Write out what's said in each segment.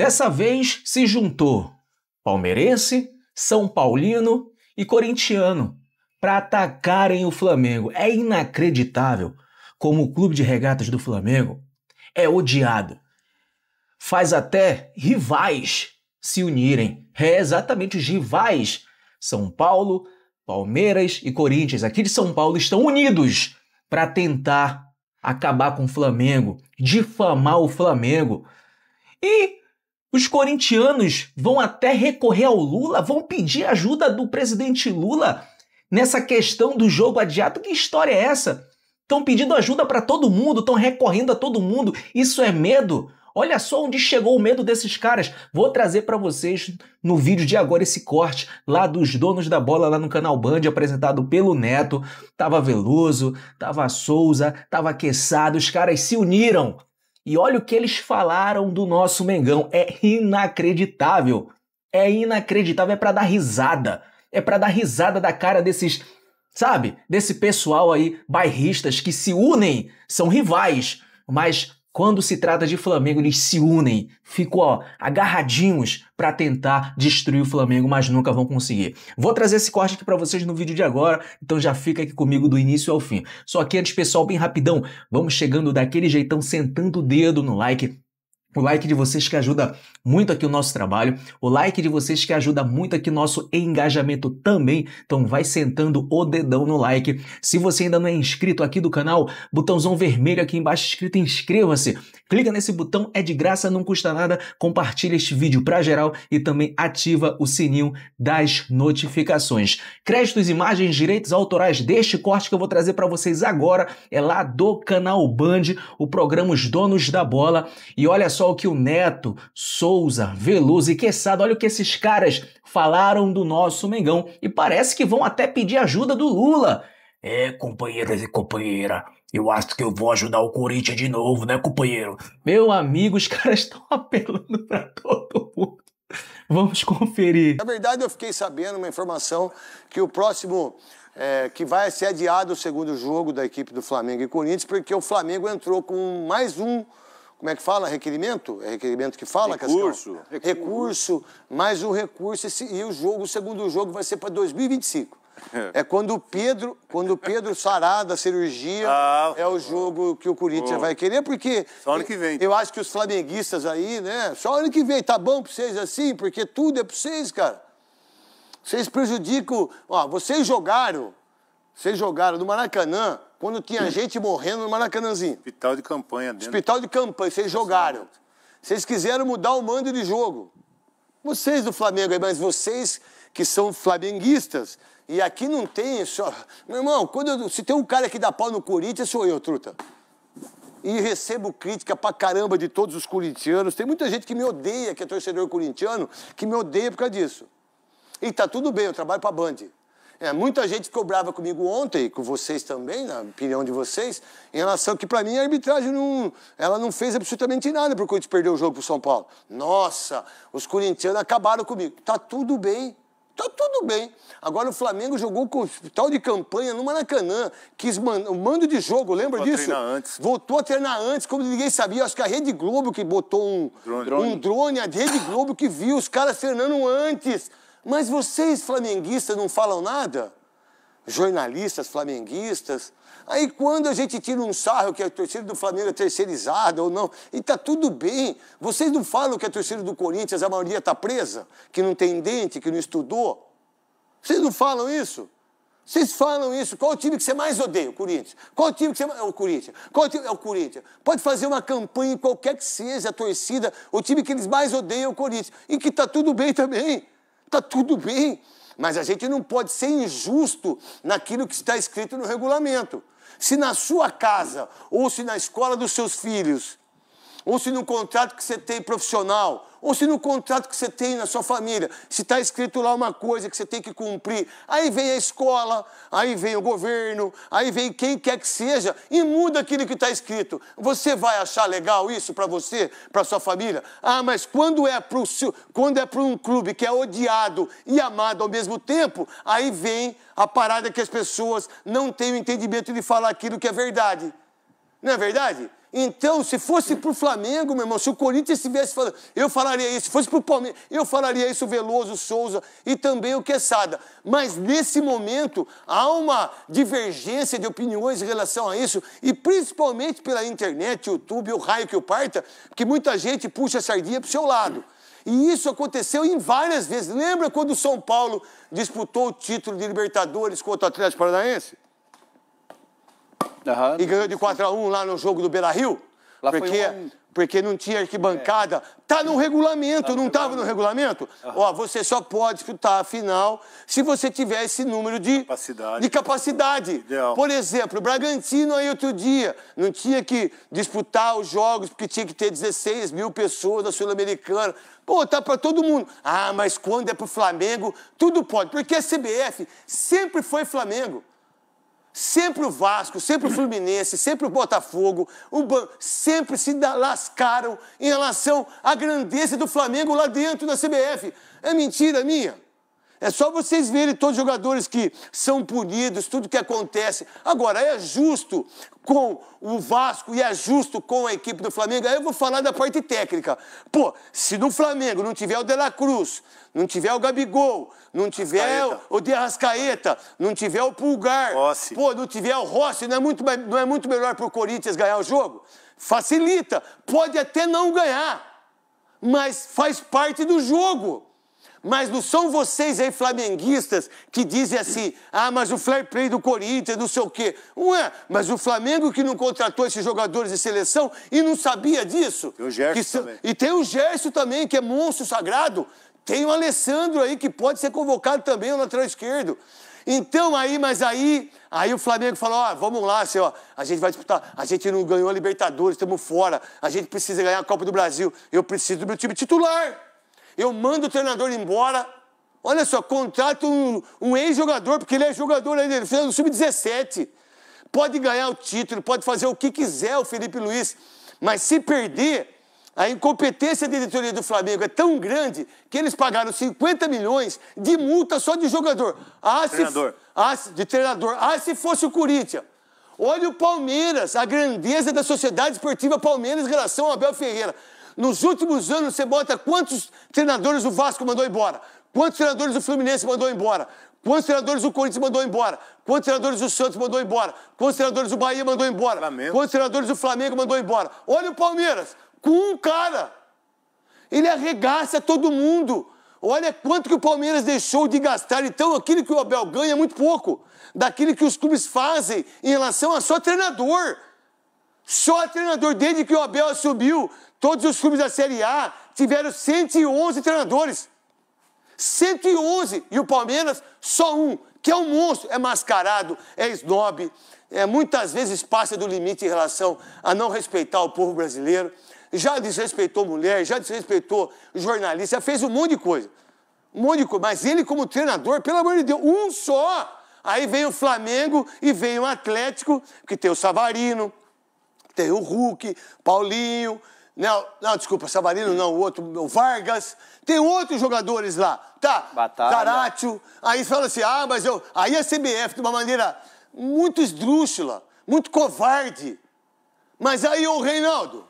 Dessa vez se juntou palmeirense, são paulino e corintiano para atacarem o Flamengo. É inacreditável como o clube de regatas do Flamengo é odiado. Faz até rivais se unirem. É exatamente os rivais São Paulo, Palmeiras e Corinthians, aqui de São Paulo, estão unidos para tentar acabar com o Flamengo, difamar o Flamengo. E os corintianos vão até recorrer ao Lula, vão pedir ajuda do presidente Lula nessa questão do jogo adiado. Que história é essa? Estão pedindo ajuda para todo mundo, estão recorrendo a todo mundo. Isso é medo? Olha só onde chegou o medo desses caras. Vou trazer para vocês no vídeo de agora esse corte lá dos donos da bola lá no canal Band, apresentado pelo Neto. Tava Veloso, tava Souza, tava Queçado, os caras se uniram e olha o que eles falaram do nosso Mengão. É inacreditável. É inacreditável. É para dar risada. É para dar risada da cara desses, sabe? Desse pessoal aí, bairristas que se unem, são rivais, mas quando se trata de Flamengo, eles se unem, ficam ó, agarradinhos para tentar destruir o Flamengo, mas nunca vão conseguir. Vou trazer esse corte aqui para vocês no vídeo de agora, então já fica aqui comigo do início ao fim. Só que antes, pessoal, bem rapidão, vamos chegando daquele jeitão, sentando o dedo no like, o like de vocês que ajuda muito aqui o nosso trabalho, o like de vocês que ajuda muito aqui o nosso engajamento também. Então vai sentando o dedão no like. Se você ainda não é inscrito aqui do canal, botãozão vermelho aqui embaixo escrito inscreva-se. Clica nesse botão, é de graça, não custa nada. Compartilha este vídeo para geral e também ativa o sininho das notificações. Créditos, imagens, direitos autorais deste corte que eu vou trazer para vocês agora é lá do canal Band, o programa Os Donos da Bola. E olha só só o que o Neto, Souza, Veloso e Queçado, olha o que esses caras falaram do nosso Mengão e parece que vão até pedir ajuda do Lula. É, companheiras e companheira, eu acho que eu vou ajudar o Corinthians de novo, né, companheiro? Meu amigo, os caras estão apelando para todo mundo. Vamos conferir. Na verdade, eu fiquei sabendo uma informação que o próximo é, que vai ser adiado o segundo jogo da equipe do Flamengo e Corinthians, porque o Flamengo entrou com mais um como é que fala? Requerimento? É requerimento que fala, recurso, Cascão? Recurso. Recurso, mais um recurso esse, e o jogo, o segundo jogo vai ser para 2025. É quando o Pedro, quando o Pedro sarar da cirurgia, ah, é o jogo que o Corinthians vai querer, porque só ano que vem. Eu acho que os flamenguistas aí, né? Só ano que vem, tá bom para vocês assim, porque tudo é para vocês, cara. Vocês prejudicam, ó, vocês jogaram, vocês jogaram no Maracanã quando tinha gente morrendo no Maracanãzinho. Hospital de campanha dentro. Hospital de campanha, vocês jogaram. Vocês quiseram mudar o mando de jogo. Vocês do Flamengo aí, mas vocês que são flamenguistas, e aqui não tem só. Meu irmão, quando eu... se tem um cara que dá pau no Corinthians, sou eu, truta. E recebo crítica pra caramba de todos os corintianos. Tem muita gente que me odeia, que é torcedor corintiano, que me odeia por causa disso. E tá tudo bem, eu trabalho pra Band. É, muita gente ficou brava comigo ontem, com vocês também, na opinião de vocês, em relação que, para mim, a arbitragem não, ela não fez absolutamente nada para o Corinthians perder o jogo para o São Paulo. Nossa, os corintianos acabaram comigo. Tá tudo bem. Tá tudo bem. Agora o Flamengo jogou com hospital de campanha no Maracanã, quis man o mando de jogo, lembra Voltou disso? A treinar antes. Voltou a treinar antes, como ninguém sabia. Acho que a Rede Globo que botou um drone, um drone a Rede Globo que viu os caras treinando antes. Mas vocês, flamenguistas, não falam nada? Jornalistas flamenguistas. Aí quando a gente tira um sarro que a torcida do Flamengo é terceirizada ou não, e tá tudo bem. Vocês não falam que a torcida do Corinthians, a maioria tá presa, que não tem dente, que não estudou. Vocês não falam isso? Vocês falam isso. Qual o time que você mais odeia? O Corinthians. Qual o time que você mais... É o Corinthians. Qual o time... É o Corinthians. Pode fazer uma campanha em qualquer que seja a torcida. O time que eles mais odeiam é o Corinthians. E que tá tudo bem também. Está tudo bem, mas a gente não pode ser injusto naquilo que está escrito no regulamento. Se na sua casa, ou se na escola dos seus filhos, ou se no contrato que você tem profissional, ou se no contrato que você tem na sua família, se está escrito lá uma coisa que você tem que cumprir, aí vem a escola, aí vem o governo, aí vem quem quer que seja e muda aquilo que está escrito. Você vai achar legal isso para você, para sua família? Ah, mas quando é para quando é para um clube que é odiado e amado ao mesmo tempo, aí vem a parada que as pessoas não têm o entendimento de falar aquilo que é verdade. Não é verdade? Então, se fosse para o Flamengo, meu irmão, se o Corinthians estivesse falando, eu falaria isso. Se fosse para o Palmeiras, eu falaria isso, o Veloso, o Souza e também o Quesada. Mas nesse momento, há uma divergência de opiniões em relação a isso, e principalmente pela internet, YouTube, o raio que o parta, porque muita gente puxa a sardinha para o seu lado. E isso aconteceu em várias vezes. Lembra quando o São Paulo disputou o título de Libertadores contra o Atlético Paranaense? Uhum. E ganhou de 4x1 lá no jogo do Beira Rio. Lá porque, um... porque não tinha arquibancada. É. Tá no regulamento, tá no não estava no regulamento? Uhum. Ó, você só pode disputar a final se você tiver esse número de capacidade. De capacidade. Por exemplo, o Bragantino aí outro dia não tinha que disputar os jogos porque tinha que ter 16 mil pessoas da Sul-Americana. Pô, tá para todo mundo. Ah, mas quando é pro Flamengo, tudo pode. Porque a CBF sempre foi Flamengo. Sempre o Vasco, sempre o Fluminense, sempre o Botafogo, o Ban... sempre se lascaram em relação à grandeza do Flamengo lá dentro da CBF. É mentira minha? É só vocês verem todos os jogadores que são punidos, tudo que acontece. Agora, é justo com o Vasco e é justo com a equipe do Flamengo? Aí eu vou falar da parte técnica. Pô, se no Flamengo não tiver o De La Cruz, não tiver o Gabigol, não tiver Ascaeta. o De Arrascaeta, não tiver o Pulgar, Rossi. pô, não tiver o Rossi, não é muito, não é muito melhor pro Corinthians ganhar o jogo? Facilita. Pode até não ganhar, mas faz parte do jogo. Mas não são vocês aí flamenguistas que dizem assim: ah, mas o fair play do Corinthians, não sei o quê. Ué, mas o Flamengo que não contratou esses jogadores de seleção e não sabia disso. E o Gerson também. E tem o Gerson também, que é monstro sagrado. Tem o Alessandro aí que pode ser convocado também, o lateral esquerdo. Então aí, mas aí, aí o Flamengo falou, ó, vamos lá, assim, ó, a gente vai disputar, a gente não ganhou a Libertadores, estamos fora, a gente precisa ganhar a Copa do Brasil, eu preciso do meu time titular eu mando o treinador embora. Olha só, contrato um, um ex-jogador, porque ele é jogador ainda, né, ele fez no sub-17. Pode ganhar o título, pode fazer o que quiser o Felipe Luiz, mas se perder, a incompetência da diretoria do Flamengo é tão grande que eles pagaram 50 milhões de multa só de jogador. Ah, treinador. Se, ah, de treinador. Ah, se fosse o Corinthians. Olha o Palmeiras, a grandeza da Sociedade Esportiva Palmeiras em relação ao Abel Ferreira. Nos últimos anos, você bota quantos treinadores o Vasco mandou embora? Quantos treinadores o Fluminense mandou embora? Quantos treinadores o Corinthians mandou embora? Quantos treinadores o Santos mandou embora? Quantos treinadores o Bahia mandou embora? Flamengo. Quantos treinadores o Flamengo mandou embora? Olha o Palmeiras, com um cara. Ele arregaça todo mundo. Olha quanto que o Palmeiras deixou de gastar. Então, aquilo que o Abel ganha é muito pouco. Daquilo que os clubes fazem em relação a só treinador. Só treinador, desde que o Abel assumiu, Todos os clubes da Série A tiveram 111 treinadores. 111! E o Palmeiras, só um, que é um monstro, é mascarado, é snob, é, muitas vezes passa do limite em relação a não respeitar o povo brasileiro. Já desrespeitou mulher, já desrespeitou jornalista, fez um monte de coisa. Um monte de coisa. Mas ele, como treinador, pelo amor de Deus, um só! Aí vem o Flamengo e vem o Atlético, que tem o Savarino, tem o Hulk, Paulinho, não, não, desculpa, Savarino não, o outro, o Vargas. Tem outros jogadores lá, tá? Batalha. Zaratio. Aí fala assim, ah, mas eu... Aí a CBF, de uma maneira muito esdrúxula, muito covarde. Mas aí o Reinaldo,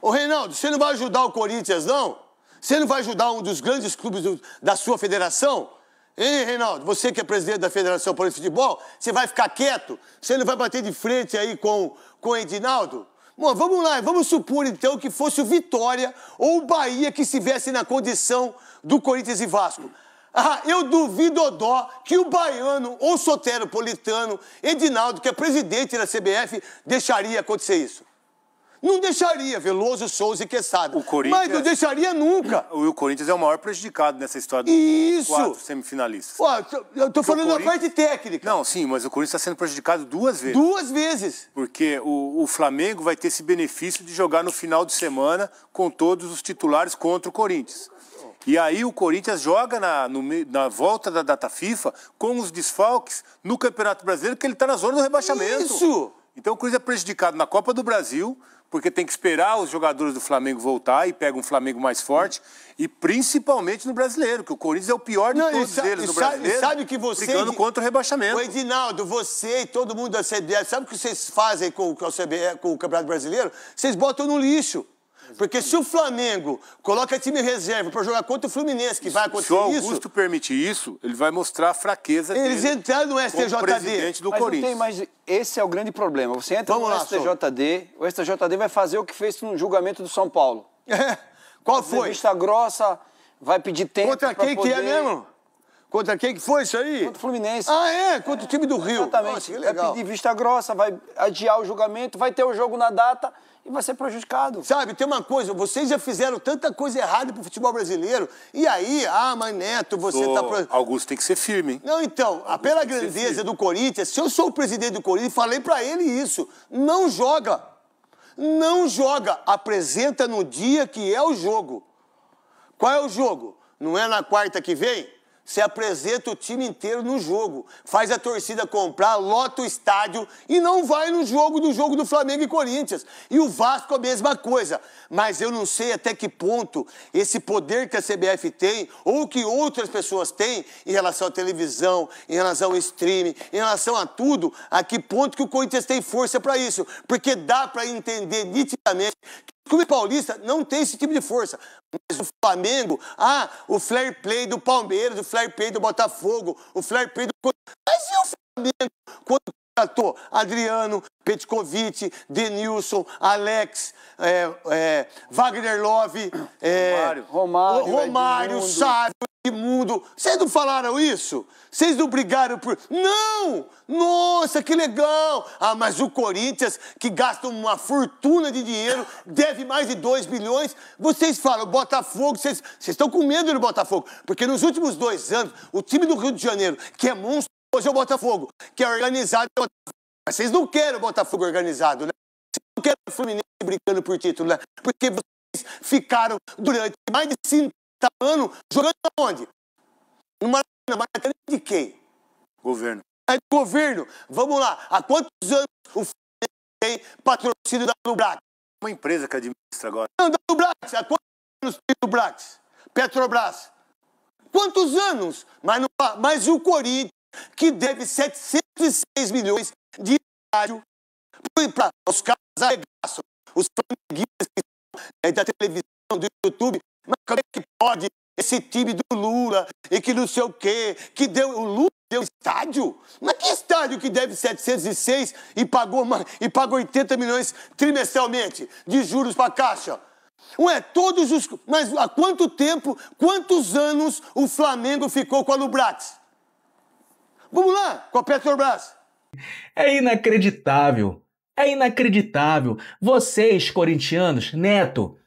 o Reinaldo, você não vai ajudar o Corinthians, não? Você não vai ajudar um dos grandes clubes do, da sua federação? Hein, Reinaldo, você que é presidente da Federação Paulista de Futebol, você vai ficar quieto? Você não vai bater de frente aí com, com o Edinaldo? Bom, vamos lá, vamos supor então que fosse o Vitória ou o Bahia que estivesse na condição do Corinthians e Vasco. Ah, eu duvido, Odó, que o baiano ou o soteropolitano Edinaldo, que é presidente da CBF, deixaria acontecer isso. Não deixaria Veloso, Souza e Quesada. O Corinthians... Mas não é- deixaria nunca. O Corinthians é o maior prejudicado nessa história dos Isso. quatro semifinalistas. Olha, eu tô Porque falando Corinthians... da parte técnica. Não, sim, mas o Corinthians está sendo prejudicado duas vezes. Duas vezes. Porque o, o Flamengo vai ter esse benefício de jogar no final de semana com todos os titulares contra o Corinthians. E aí o Corinthians joga na, no, na volta da data FIFA com os desfalques no Campeonato Brasileiro, que ele está na zona do rebaixamento. Isso! Então o Cruz é prejudicado na Copa do Brasil, porque tem que esperar os jogadores do Flamengo voltar e pega um Flamengo mais forte, e principalmente no brasileiro, que o Corinthians é o pior de Não, todos eles no brasileiro. Sabe que você brigando contra o rebaixamento. O Edinaldo, você e todo mundo da CBF, sabe o que vocês fazem com, com, é CBF, com o Campeonato Brasileiro? Vocês botam no lixo. Porque se o Flamengo coloca time reserva para jogar contra o Fluminense, que vai acontecer isso... Se o Augusto isso, permitir isso, ele vai mostrar a fraqueza eles dele. Eles entraram no STJD. presidente do mas Corinthians. Tem, mas esse é o grande problema. Você entra Vamos no lá, STJD, o STJD vai fazer o que fez no julgamento do São Paulo. É. Qual foi? Vista grossa, vai pedir tempo Contra quem poder... que é mesmo? Contra quem que foi isso aí? Contra o Fluminense. Ah, é? Contra o time do Rio. Exatamente. Nossa, Vai pedir vista grossa, vai adiar o julgamento, vai ter o jogo na data, e vai ser prejudicado. Sabe, tem uma coisa, vocês já fizeram tanta coisa errada pro futebol brasileiro, e aí, ah, mas Neto, você Tô... tá... Pro... Augusto tem que ser firme, hein? Não, então, Augusto pela grandeza do Corinthians, se eu sou o presidente do Corinthians, falei para ele isso, não joga, não joga, apresenta no dia que é o jogo. Qual é o jogo? Não é na quarta que vem? Você apresenta o time inteiro no jogo, faz a torcida comprar, lota o estádio e não vai no jogo do jogo do Flamengo e Corinthians. E o Vasco a mesma coisa. Mas eu não sei até que ponto esse poder que a CBF tem ou que outras pessoas têm em relação à televisão, em relação ao streaming, em relação a tudo, a que ponto que o Corinthians tem força para isso, porque dá para entender nitidamente o clube paulista não tem esse tipo de força. Mas o Flamengo, ah, o flare play do Palmeiras, o flare play do Botafogo, o flare play do. Mas e o Flamengo, quando tratou Adriano, Petkovic, Denilson, Alex, é, é, Wagner Love, é, Romário, Romário, Edmundo. Sábio, Edmundo. Vocês não falaram isso? Vocês não brigaram por. Não! Nossa, que legal! Ah, mas o Corinthians, que gasta uma fortuna de dinheiro, deve mais de 2 bilhões. Vocês falam, Botafogo, vocês, vocês estão com medo do Botafogo. Porque nos últimos dois anos, o time do Rio de Janeiro, que é monstro, Hoje é o Botafogo, que é organizado. vocês não querem o Botafogo organizado, né? Vocês não querem o Fluminense brincando por título, né? Porque vocês ficaram durante mais de 50 anos jogando onde? No Maracanã. Maracanã de quem? Governo. É do governo. Vamos lá. Há quantos anos o Fluminense tem patrocínio da Lubrax? Uma empresa que administra agora. Não, da Lubrax. Há quantos anos tem Lubrax? Petrobras. Quantos anos? Mas, não, mas o Corinthians que deve 706 milhões de estádio para os caras arregaçam, os flamenguistas que estão né, da televisão, do YouTube. Mas como é que pode esse time do Lula e que não sei o quê, que deu, o Lula deu estádio? Mas que estádio que deve 706 e pagou, uma, e pagou 80 milhões trimestralmente de juros para a Caixa? Ué, todos os. Mas há quanto tempo, quantos anos o Flamengo ficou com a Lubrax? Vamos lá com a Petrobras. É inacreditável. É inacreditável. Vocês, corintianos, Neto,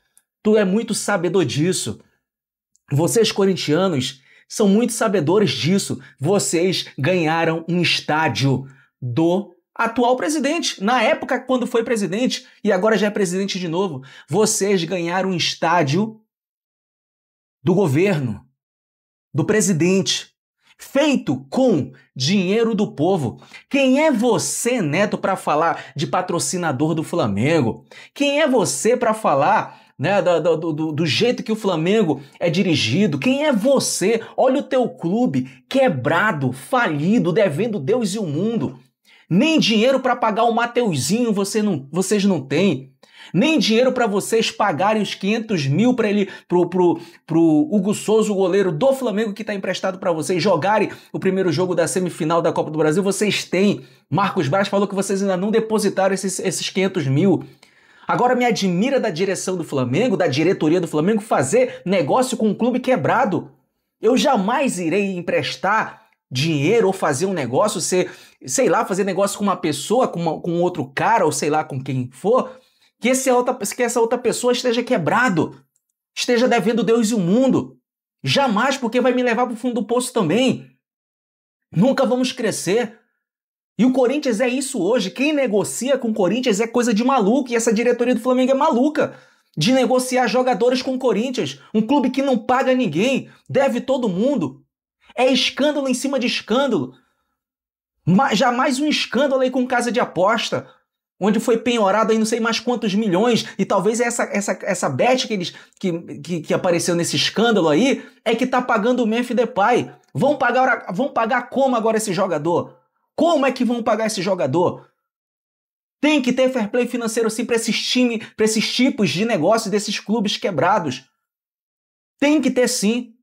tu é muito sabedor disso. Vocês, corintianos, são muito sabedores disso. Vocês ganharam um estádio do atual presidente. Na época, quando foi presidente, e agora já é presidente de novo. Vocês ganharam um estádio do governo, do presidente feito com dinheiro do povo. Quem é você, Neto, para falar de patrocinador do Flamengo? Quem é você para falar né, do, do, do, jeito que o Flamengo é dirigido. Quem é você? Olha o teu clube quebrado, falido, devendo Deus e o mundo. Nem dinheiro para pagar o Mateuzinho você não, vocês não têm nem dinheiro para vocês pagarem os 500 mil para ele, pro, pro, pro Hugo Souza, o goleiro do Flamengo que está emprestado para vocês, jogarem o primeiro jogo da semifinal da Copa do Brasil. Vocês têm. Marcos Braz falou que vocês ainda não depositaram esses, esses 500 mil. Agora me admira da direção do Flamengo, da diretoria do Flamengo, fazer negócio com um clube quebrado. Eu jamais irei emprestar dinheiro ou fazer um negócio, ser, sei lá, fazer negócio com uma pessoa, com, uma, com outro cara, ou sei lá com quem for, que, esse é outra, que essa outra pessoa esteja quebrado, esteja devendo Deus e o mundo. Jamais, porque vai me levar para o fundo do poço também. Nunca vamos crescer. E o Corinthians é isso hoje. Quem negocia com o Corinthians é coisa de maluco. E essa diretoria do Flamengo é maluca. De negociar jogadores com o Corinthians. Um clube que não paga ninguém, deve todo mundo. É escândalo em cima de escândalo. jamais um escândalo aí com casa de aposta onde foi penhorado aí não sei mais quantos milhões, e talvez essa essa essa bet que eles que, que, que apareceu nesse escândalo aí é que tá pagando o Memphis Depay. Vão pagar vão pagar como agora esse jogador? Como é que vão pagar esse jogador? Tem que ter fair play financeiro sim para esses times, para esses tipos de negócio desses clubes quebrados. Tem que ter sim.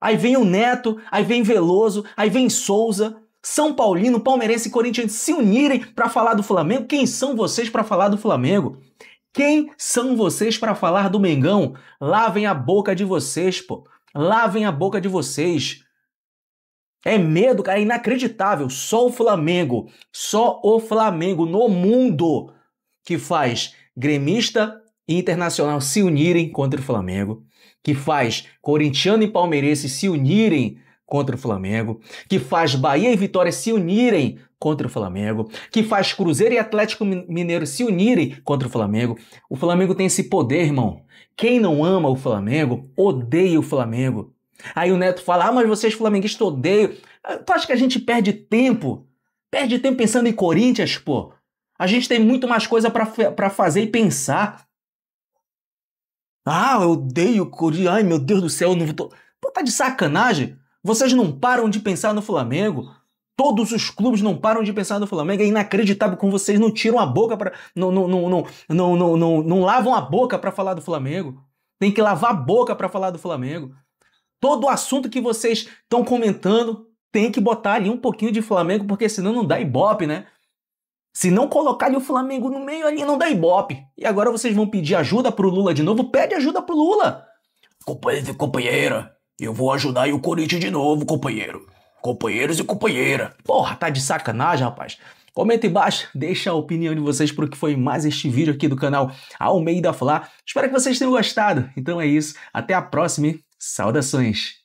Aí vem o Neto, aí vem Veloso, aí vem Souza, são Paulino, Palmeirense e Corinthians se unirem para falar do Flamengo? Quem são vocês para falar do Flamengo? Quem são vocês para falar do Mengão? Lavem a boca de vocês, pô. Lavem a boca de vocês. É medo, cara, é inacreditável. Só o Flamengo, só o Flamengo no mundo que faz gremista e internacional se unirem contra o Flamengo, que faz corintiano e palmeirense se unirem contra o Flamengo, que faz Bahia e Vitória se unirem contra o Flamengo, que faz Cruzeiro e Atlético Mineiro se unirem contra o Flamengo. O Flamengo tem esse poder, irmão. Quem não ama o Flamengo, odeia o Flamengo. Aí o Neto fala: "Ah, mas vocês flamenguistas odeiam". Ah, tu acha que a gente perde tempo? Perde tempo pensando em Corinthians, pô. A gente tem muito mais coisa para fazer e pensar. Ah, eu odeio o Corinthians. Ai, meu Deus do céu, eu não tô. Pô, tá de sacanagem? Vocês não param de pensar no Flamengo. Todos os clubes não param de pensar no Flamengo. É inacreditável como vocês não tiram a boca para não não, não, não, não, não, não, não, lavam a boca para falar do Flamengo. Tem que lavar a boca para falar do Flamengo. Todo assunto que vocês estão comentando tem que botar ali um pouquinho de Flamengo, porque senão não dá ibope, né? Se não colocar ali o Flamengo no meio ali, não dá ibope. E agora vocês vão pedir ajuda pro Lula de novo? Pede ajuda pro Lula. Companheiro e companheira, eu vou ajudar aí o Corinthians de novo, companheiro. Companheiros e companheira. Porra, tá de sacanagem, rapaz. Comenta embaixo, deixa a opinião de vocês para o que foi mais este vídeo aqui do canal Almeida Falar. Espero que vocês tenham gostado. Então é isso, até a próxima e saudações!